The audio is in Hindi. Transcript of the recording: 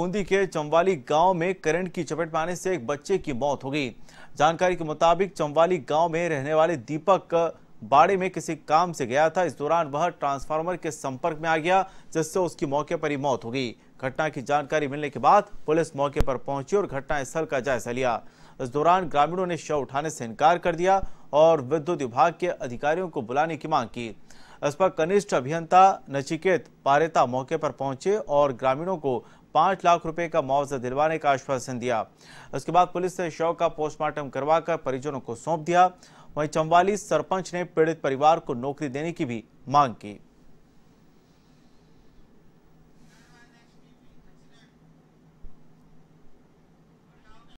बूंदी के चंवाली गांव में करंट की चपेट में आने से एक बच्चे की मौत हो गई जानकारी के मुताबिक चंवाली गांव में रहने वाले दीपक बाड़े में किसी काम से गया था इस दौरान वह ट्रांसफार्मर के संपर्क में आ गया जिससे उसकी मौके पर ही मौत हो गई घटना की जानकारी मिलने के बाद पुलिस मौके पर पहुंची और घटनास्थल का जायजा लिया इस दौरान ग्रामीणों ने शव उठाने से इनकार कर दिया और विद्युत विभाग के अधिकारियों को बुलाने की मांग की इस पर कनिष्ठ अभियंता नचिकेत पारेता मौके पर पहुंचे और ग्रामीणों को पांच लाख रुपए का मुआवजा दिलवाने का आश्वासन दिया उसके बाद पुलिस ने शव का पोस्टमार्टम करवाकर परिजनों को सौंप दिया वहीं चम्बाली सरपंच ने पीड़ित परिवार को नौकरी देने की भी मांग की